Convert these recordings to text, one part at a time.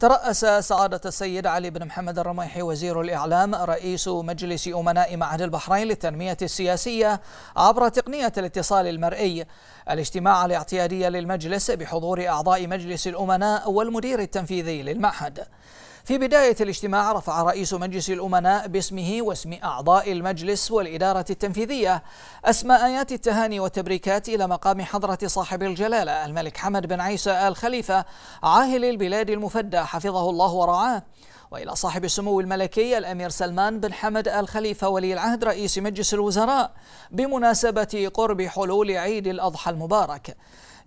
ترأس سعادة السيد علي بن محمد الرميحي وزير الإعلام رئيس مجلس أمناء معهد البحرين للتنمية السياسية عبر تقنية الاتصال المرئي الاجتماع الاعتيادي للمجلس بحضور أعضاء مجلس الأمناء والمدير التنفيذي للمعهد في بداية الاجتماع رفع رئيس مجلس الأمناء باسمه واسم أعضاء المجلس والإدارة التنفيذية أسماء آيات التهاني والتبريكات إلى مقام حضرة صاحب الجلالة الملك حمد بن عيسى آل خليفة عاهل البلاد المفدى حفظه الله ورعاه وإلى صاحب السمو الملكي الأمير سلمان بن حمد آل خليفة ولي العهد رئيس مجلس الوزراء بمناسبة قرب حلول عيد الأضحى المبارك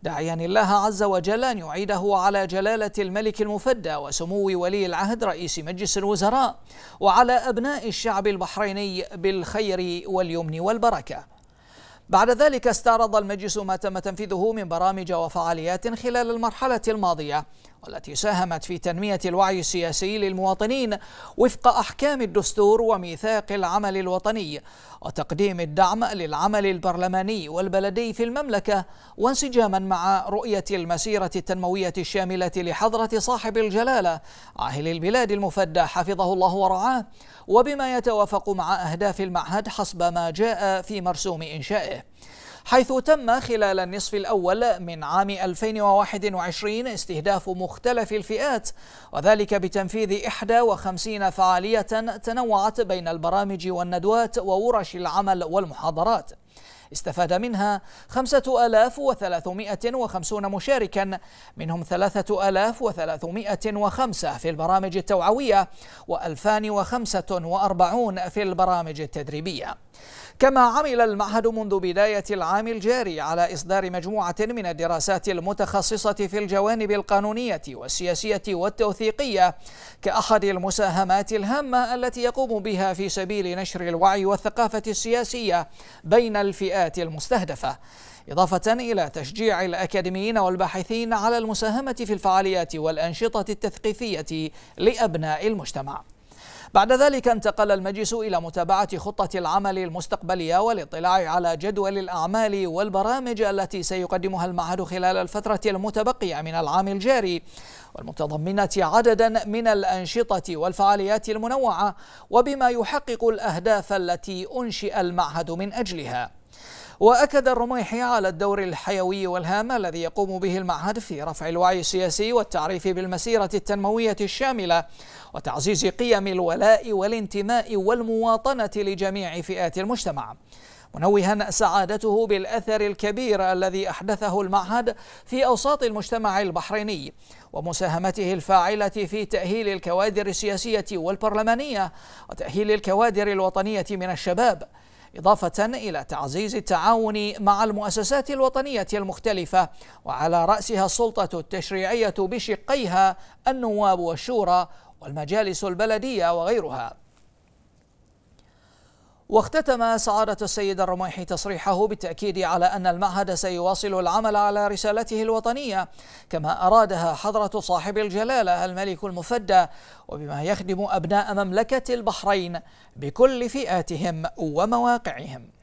داعيا الله عز وجل أن يعيده على جلالة الملك المفدى وسمو ولي العهد رئيس مجلس الوزراء وعلى أبناء الشعب البحريني بالخير واليمن والبركة بعد ذلك استعرض المجلس ما تم تنفيذه من برامج وفعاليات خلال المرحلة الماضية والتي ساهمت في تنمية الوعي السياسي للمواطنين وفق أحكام الدستور وميثاق العمل الوطني وتقديم الدعم للعمل البرلماني والبلدي في المملكة وانسجاما مع رؤية المسيرة التنموية الشاملة لحضرة صاحب الجلالة عاهل البلاد المفدى حفظه الله ورعاه وبما يتوافق مع أهداف المعهد حسب ما جاء في مرسوم إنشائه حيث تم خلال النصف الأول من عام 2021 استهداف مختلف الفئات وذلك بتنفيذ 51 فعالية تنوعت بين البرامج والندوات وورش العمل والمحاضرات استفاد منها 5350 مشاركا منهم 3305 في البرامج التوعوية و2045 في البرامج التدريبية كما عمل المعهد منذ بداية العام الجاري على إصدار مجموعة من الدراسات المتخصصة في الجوانب القانونية والسياسية والتوثيقية كأحد المساهمات الهامة التي يقوم بها في سبيل نشر الوعي والثقافة السياسية بين الفئات الفئات المستهدفة إضافة إلى تشجيع الأكاديميين والباحثين على المساهمة في الفعاليات والأنشطة التثقيفية لأبناء المجتمع بعد ذلك انتقل المجلس إلى متابعة خطة العمل المستقبلية والاطلاع على جدول الأعمال والبرامج التي سيقدمها المعهد خلال الفترة المتبقية من العام الجاري والمتضمنة عددا من الأنشطة والفعاليات المنوعة وبما يحقق الأهداف التي أنشئ المعهد من أجلها وأكد الرميحي على الدور الحيوي والهام الذي يقوم به المعهد في رفع الوعي السياسي والتعريف بالمسيرة التنموية الشاملة وتعزيز قيم الولاء والانتماء والمواطنة لجميع فئات المجتمع منوها سعادته بالأثر الكبير الذي أحدثه المعهد في أوساط المجتمع البحريني ومساهمته الفاعلة في تأهيل الكوادر السياسية والبرلمانية وتأهيل الكوادر الوطنية من الشباب إضافة إلى تعزيز التعاون مع المؤسسات الوطنية المختلفة وعلى رأسها السلطة التشريعية بشقيها النواب والشورى والمجالس البلدية وغيرها واختتم سعادة السيد الرميحي تصريحه بالتأكيد على أن المعهد سيواصل العمل على رسالته الوطنية كما أرادها حضرة صاحب الجلالة الملك المفدى وبما يخدم أبناء مملكة البحرين بكل فئاتهم ومواقعهم